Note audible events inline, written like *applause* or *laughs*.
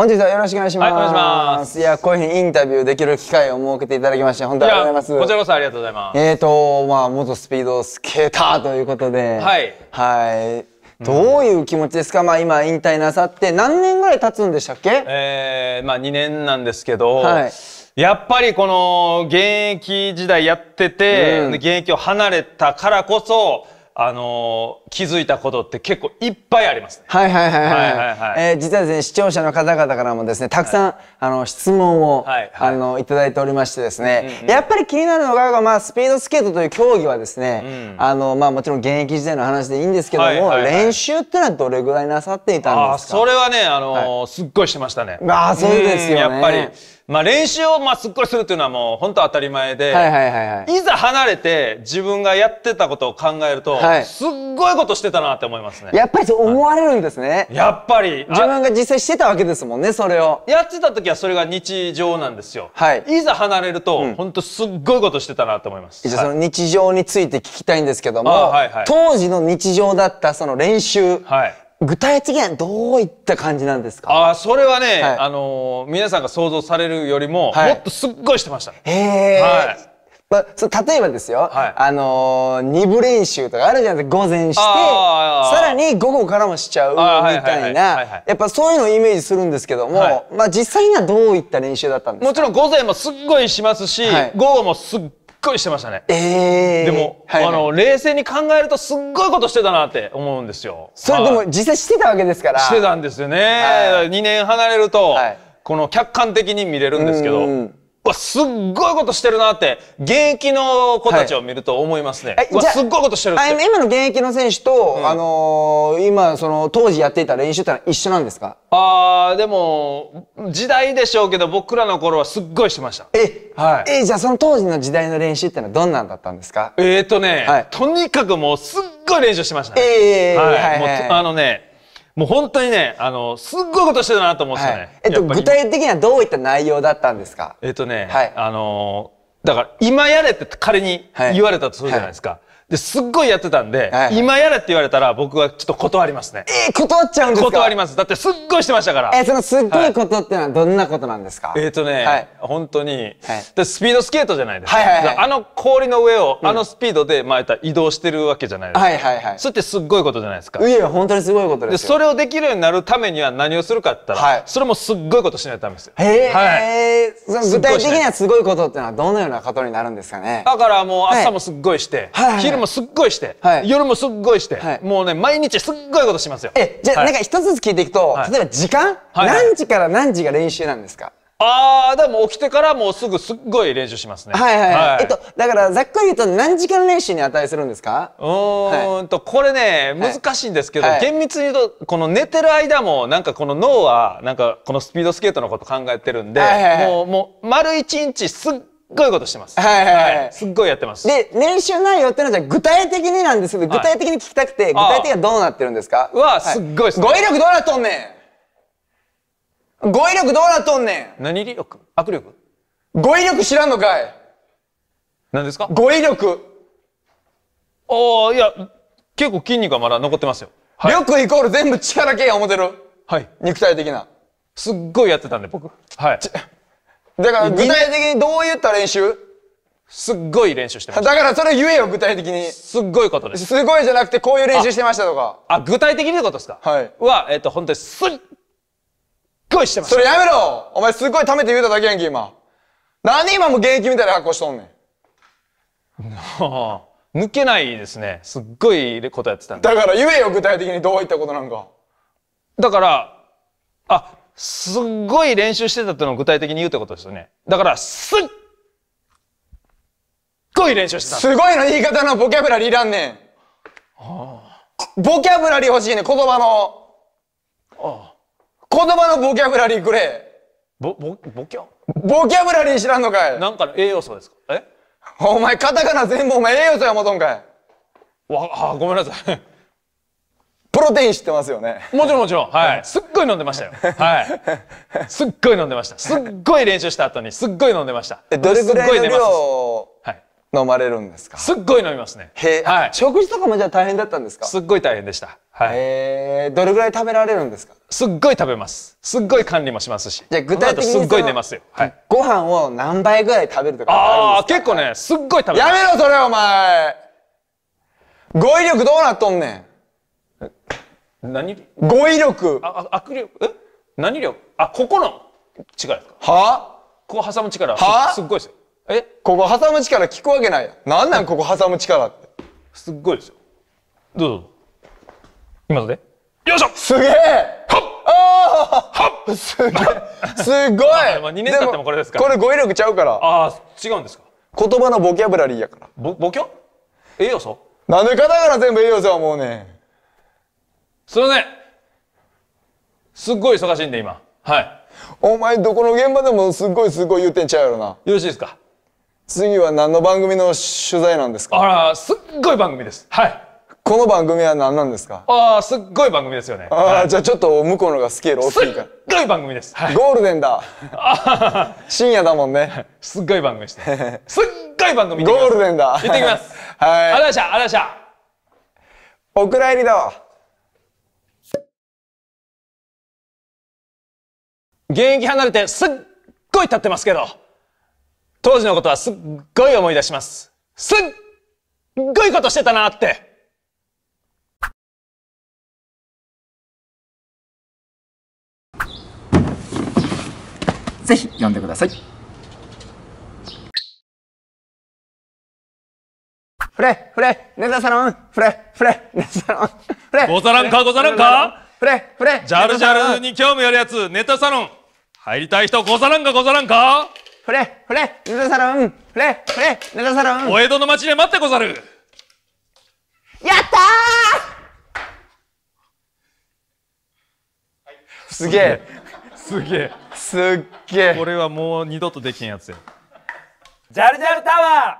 本日はよろしくお願いします。はい、お願いします。いや、こういうふうにインタビューできる機会を設けていただきまして、本当にありがとうございます。こちらこそありがとうございます。えっ、ー、と、まあ、元スピードスケーターということで。はい。はい。どういう気持ちですか、まあ、今引退なさって何年ぐらい経つんでしたっけ、えーまあ、2年なんですけど、はい、やっぱりこの現役時代やってて、うん、現役を離れたからこそあの気づいたことって結構いっぱいあります、ね、はいはいはいはい。はいはい、えー、実はですね、視聴者の方々からもですね、たくさん、はい、あの、質問を、はいはい、あの、いただいておりましてですね、はいはい、やっぱり気になるのが、まあ、スピードスケートという競技はですね、うん、あの、まあ、もちろん現役時代の話でいいんですけども、はいはいはい、練習ってのはどれぐらいなさっていたんですかそれはね、あのー、すっごいしてましたね。まあ、そうですよね。やっぱり。まあ、練習をまあすっごいするっていうのはもう本当当たり前で、はいはいはいはい、いざ離れて自分がやってたことを考えると、はい、すっごいことしてたなって思いますね。やっぱりそう思われるんですね。やっぱり。自分が実際してたわけですもんね、それを。やってた時はそれが日常なんですよ。はい。いざ離れると、うん、本当すっごいことしてたなって思います。じゃあその日常について聞きたいんですけども、はいはい、当時の日常だったその練習、はい、具体的にはどういった感じなんですかああ、それはね、はい、あのー、皆さんが想像されるよりも、はい、もっとすっごいしてました。へえ。はいまあ、そ例えばですよ、はい、あのー、二部練習とかあるじゃないですか、午前して、さらに午後からもしちゃうみたいな、やっぱそういうのをイメージするんですけども、はい、まあ実際にはどういった練習だったんですかもちろん午前もすっごいしますし、はい、午後もすっごいしてましたね。えー、でも、はいはい、あの、冷静に考えるとすっごいことしてたなって思うんですよ。それ、でも実際してたわけですから。してたんですよね。はい、2年離れると、はい、この客観的に見れるんですけど、わ、すっごいことしてるなって、現役の子たちを見ると思いますね。はい、わ、すっごいことしてるって。今の現役の選手と、うん、あのー、今、その、当時やっていた練習ってのは一緒なんですかああ、でも、時代でしょうけど、僕らの頃はすっごいしてました。え、はい。え、じゃあその当時の時代の練習ってのはどんなんだったんですかえっ、ー、とね、はい、とにかくもうすっごい練習してました、ね。ええー、はい、ええ。はいはい、もう、あのね、もう本当にね、あの、すっごいことしてたなと思ってたね。はい、えっと、具体的にはどういった内容だったんですかえっとね、はい、あの、だから、今やれって彼に言われたとするじゃないですか。はいですっごいやってたんで、はい、今やれって言われたら僕はちょっと断りますね。えー、断っちゃうんですか断ります。だってすっごいしてましたから。えー、そのすっごいことってのはどんなことなんですか、はい、えっ、ー、とね、はい、本当に、で、スピードスケートじゃないですか。はいはいはい、あの氷の上を、うん、あのスピードで、まあ、移動してるわけじゃないですか。はいはいはい。それってすっごいことじゃないですか。いや、本当にすごいことですで、それをできるようになるためには何をするかって言ったら、それもすっごいことしないとダメですよ。へえ、はい、具体的にはすごいことってのはどのようなことになるんですかねだからもう朝もすっごいして、はい、昼もすっごいして、はい、夜もすっごいして、はい、もうね、毎日すっごいことしますよ。え、じゃあ、はい、なんか一つずつ聞いていくと、例えば時間、何時から何時が練習なんですかああ、でも起きてからもうすぐすっごい練習しますね。はいはい、はい、えっと、だからざっくり言うと何時間練習に値するんですかうんと、はい、これね、難しいんですけど、はい、厳密に言うと、この寝てる間もなんかこの脳は、なんかこのスピードスケートのこと考えてるんで、はいはいはい、もう、もう、丸一日すっごいことしてます。はいはい、はい、はい。すっごいやってます。で、練習内容ってのはじゃ具体的になんですけど、具体的に聞きたくて、はい、具体的にはどうなってるんですかうは、すっごいっす、ね、語彙力どうなっとんねん語彙力どうなっとんねん何力握力語彙力知らんのかい何ですか語彙力。ああ、いや、結構筋肉はまだ残ってますよ。はい、力イコール全部力系や思てる。はい。肉体的な。すっごいやってたんで、僕。はい。だから具体的にどういった練習すっごい練習してました。だからそれ言えよ、具体的に。すっごいことです。すごいじゃなくて、こういう練習してましたとか。あ、あ具体的にってことですかはい。は、えっ、ー、と、本当にすっごいしてました。それやめろお前すっごい溜めて言うただけやんけ、今。何今も現役みたいな格好しとんねん。*laughs* 抜けないですね。すっごいことやってたんだ。だから言えよ、具体的にどういったことなんか。だから、あ、すっごい練習してたっていうのを具体的に言うってことですよね。だから、すっごい練習してた。すごいの言い方のボキャブラリーいらんねん。ああボキャブラリー欲しいね言葉の。ああ言葉のボキャブラリーくれ。ボ、ボキャボキャブラリー知らんのかいなんか栄養素ですかえお前、カタカナ全部お前栄養素やもとんかいわ、あ、ごめんなさい。プロテイン知ってますよねもちろんもちろんはいすっごい飲んでましたよはいすっごい飲んでました *laughs* すっごい練習した後にすっごい飲んでましたえ、どれぐらいの量を飲まれるんですかすっごい飲みますねへえ、はい、食事とかもじゃあ大変だったんですかすっごい大変でしたはい、えー、どれぐらい食べられるんですかすっごい食べますすっごい管理もしますしじゃ具体的にすっごい寝ますよ、はい、ご飯を何倍ぐらい食べるとかああ結構ねすっごい食べす。やめろそれお前語彙力どうなっとんねん何語彙力あ、あ、握力え何力あ、ここの力ですかはここ挟む力はすっごいですよ。えここ挟む力聞くわけないやなんなんここ挟む力って。すっごいですよ。どうぞ。今ので。よいしょすげえはああすげえすごいまあ、2年経ってもこれですかこれ語彙力ちゃうから。ああ、違うんですか言葉のボキャブラリーやから。ボ、ボキャ栄養素なんでカタカナ全部栄養素はもうねすいませんすっごい忙しいんで今はいお前どこの現場でもすっごいすっごい言うてんちゃうやろなよろしいですか次は何の番組の取材なんですかあらすっごい番組ですはいこの番組は何なんですかああすっごい番組ですよねああ、はい、じゃあちょっと向こうのがスケール大きいからすっごい番組です、はい、ゴールデンだ深夜だもんねすっごい番組です、*laughs* すっごい番組ゴールデンだ行ってきます *laughs* はいありがとうございましたありがとうございましたお蔵入りだわ現役離れてすっごい経ってますけど、当時のことはすっごい思い出します。すっごいことしてたなって。ぜひ読んでください。フレ、フレ、ネザサロン、フレ、フレ、ネザサロン、フレ。ござらんか、ござらんか。フレ、フレ。ジャルジャルに興味あるやつ、ネタサロン。入りたい人ござらんかござらんかふれふれぬださらんふれふれぬださらんお江戸の町で待ってござるやったーすげえすげえすっげえこれはもう二度とできんやつやジャルジャルタワー